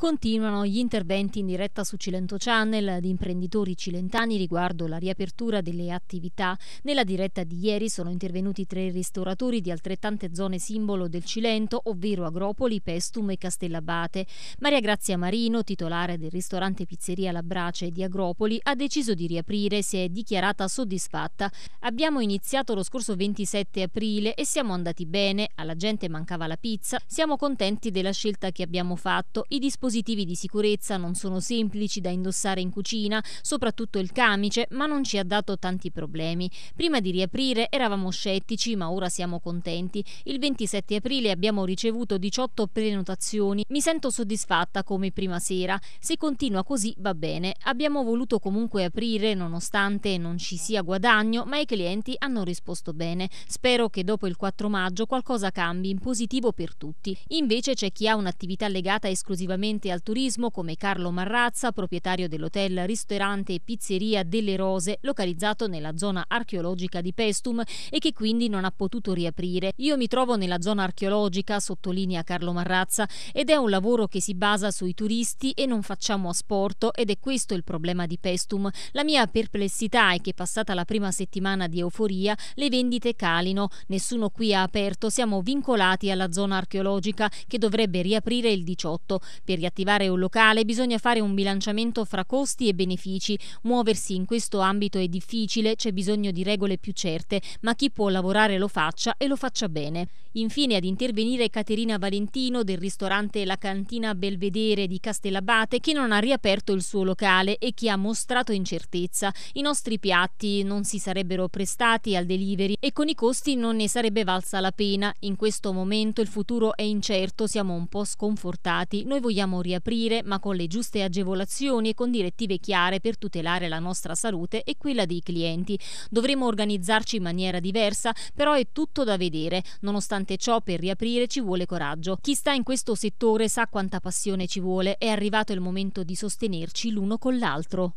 Continuano gli interventi in diretta su Cilento Channel di imprenditori cilentani riguardo la riapertura delle attività. Nella diretta di ieri sono intervenuti tre ristoratori di altrettante zone simbolo del Cilento, ovvero Agropoli, Pestum e Castellabate. Maria Grazia Marino, titolare del ristorante Pizzeria La Brace di Agropoli, ha deciso di riaprire e si è dichiarata soddisfatta. Abbiamo iniziato lo scorso 27 aprile e siamo andati bene, alla gente mancava la pizza, siamo contenti della scelta che abbiamo fatto, i dispositivi dispositivi di sicurezza non sono semplici da indossare in cucina, soprattutto il camice, ma non ci ha dato tanti problemi. Prima di riaprire eravamo scettici, ma ora siamo contenti. Il 27 aprile abbiamo ricevuto 18 prenotazioni. Mi sento soddisfatta come prima sera. Se continua così va bene. Abbiamo voluto comunque aprire nonostante non ci sia guadagno, ma i clienti hanno risposto bene. Spero che dopo il 4 maggio qualcosa cambi in positivo per tutti. Invece c'è chi ha un'attività legata esclusivamente dedicate al turismo come Carlo Marrazza, proprietario dell'hotel ristorante e pizzeria delle Rose, localizzato nella zona archeologica di Pestum e che quindi non ha potuto riaprire. Io mi trovo nella zona archeologica, sottolinea Carlo Marrazza, ed è un lavoro che si basa sui turisti e non facciamo asporto ed è questo il problema di Pestum. La mia perplessità è che passata la prima settimana di euforia le vendite calino, nessuno qui ha aperto, siamo vincolati alla zona archeologica che dovrebbe riaprire il 18. Per gli attivare un locale bisogna fare un bilanciamento fra costi e benefici. Muoversi in questo ambito è difficile, c'è bisogno di regole più certe, ma chi può lavorare lo faccia e lo faccia bene. Infine ad intervenire Caterina Valentino del ristorante La Cantina Belvedere di Castellabate che non ha riaperto il suo locale e che ha mostrato incertezza. I nostri piatti non si sarebbero prestati al delivery e con i costi non ne sarebbe valsa la pena. In questo momento il futuro è incerto, siamo un po' sconfortati. Noi vogliamo dobbiamo riaprire, ma con le giuste agevolazioni e con direttive chiare per tutelare la nostra salute e quella dei clienti. Dovremo organizzarci in maniera diversa, però è tutto da vedere. Nonostante ciò, per riaprire ci vuole coraggio. Chi sta in questo settore sa quanta passione ci vuole. È arrivato il momento di sostenerci l'uno con l'altro.